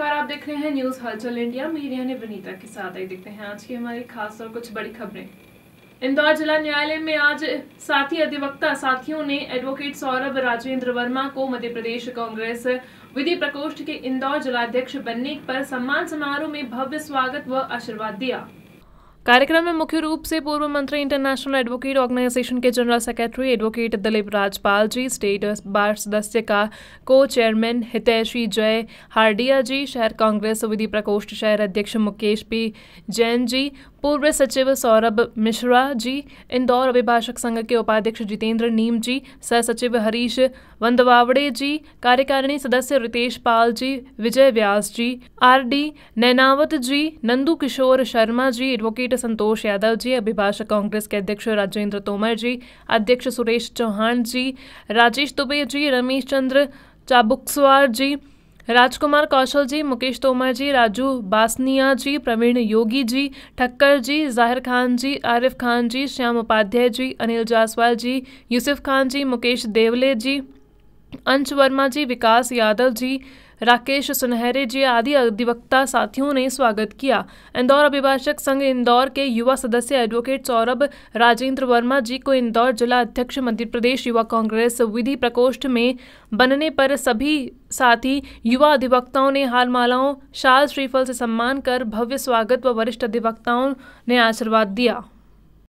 नमस्कार आप देख रहे हैं न्यूज हलचल इंडिया मीडिया ने वनीता के साथ आई देखते हैं आज की हमारी खास और कुछ बड़ी खबरें इंदौर जिला न्यायालय में आज साथी अधिवक्ता साथियों ने एडवोकेट सौरभ राजेंद्र वर्मा को मध्य प्रदेश कांग्रेस विधि प्रकोष्ठ के इंदौर जिलाध्यक्ष बनने पर सम्मान समारोह में भव्य स्वागत व आशीर्वाद दिया कार्यक्रम में मुख्य रूप से पूर्व मंत्री इंटरनेशनल एडवोकेट ऑर्गेनाइजेशन के general secretary advocate Dilip Rajpal ji state bar सदस्य का को चेयरमैन हितैषी जय हार्डिया जी शहर कांग्रेस विधि प्रकोष्ठ शहर अध्यक्ष मुकेश पी जैन जी पूर्व सचिव सौरभ मिश्रा जी इंदौर अभिभाषक संघ के उपाध्यक्ष जितेंद्र नीम जी सह सचिव हरीश वंदवावड़े जी कार्यकारिणी सदस्य Ritesh Pal ji Vijay Vyas ji R D Nainawat ji Nandu Kishore Sharma ji advocate पीठ संतोष यादव जी अभिभाषक कांग्रेस के अध्यक्ष राजेंद्र तोमर जी अध्यक्ष सुरेश चौहान जी राजेश दुबे जी रमेश चंद्र चाबुकसवार जी राजकुमार कौशल जी मुकेश तोमर जी राजू बासनिया जी प्रवीण योगी जी ठक्कर जी जाहिर खान जी आरिफ खान जी श्याम उपाध्याय जी अनिल जायसवाल जी यूसुफ खान जी मुकेश देवले जी अंश वर्मा जी विकास यादव जी राकेश सुनहरे जी आदि अधिवक्ता साथियों ने स्वागत किया इंदौर अभिभाषक संघ इंदौर के युवा सदस्य एडवोकेट सौरभ राजेंद्र वर्मा जी को इंदौर जिला अध्यक्ष मध्य प्रदेश युवा कांग्रेस विधि प्रकोष्ठ में बनने पर सभी साथी युवा अधिवक्ताओं ने हाल मालाओं शाल श्रीफल से सम्मान कर भव्य स्वागत व वरिष्ठ अधिवक्ताओं ने आशीर्वाद दिया